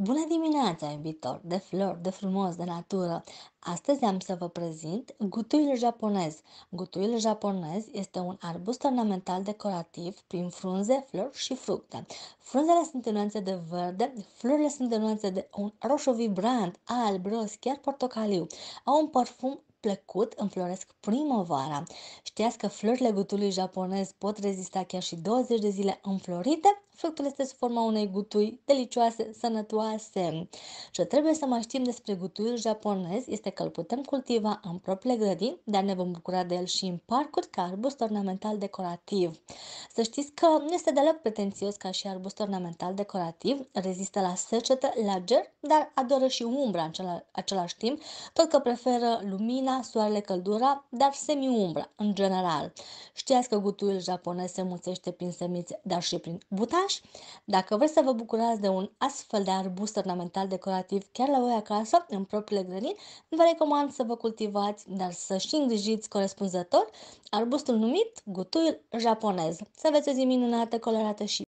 Bună dimineața, iubitor, de flori, de frumos, de natură! Astăzi am să vă prezint gutuiul japonez. Gutuiul japonez este un arbust ornamental decorativ prin frunze, flori și fructe. Frunzele sunt în nuanțe de verde, florile sunt în nuanțe de un roșu vibrant, alb, roz, chiar portocaliu. Au un parfum plăcut înfloresc primăvara. Știați că florile gutului japonez pot rezista chiar și 20 de zile înflorite? fructul este sub forma unei gutui delicioase, sănătoase. Ce trebuie să mai știm despre gutuiul japonez este că îl putem cultiva în propriile grădini, dar ne vom bucura de el și în parcuri ca arbust ornamental decorativ. Să știți că nu este deloc pretențios ca și arbust ornamental decorativ, rezistă la secetă, la ger, dar adoră și umbra în acela, același timp, tot că preferă lumina, soarele, căldura, dar semi-umbra, în general. Știați că gutuiul japonez se mulțește prin semințe, dar și prin butan oraș. Dacă vreți să vă bucurați de un astfel de arbust ornamental decorativ chiar la voi acasă, în propriile grădini, vă recomand să vă cultivați, dar să și îngrijiți corespunzător arbustul numit gutuiul japonez. Să aveți o zi minunată, colorată și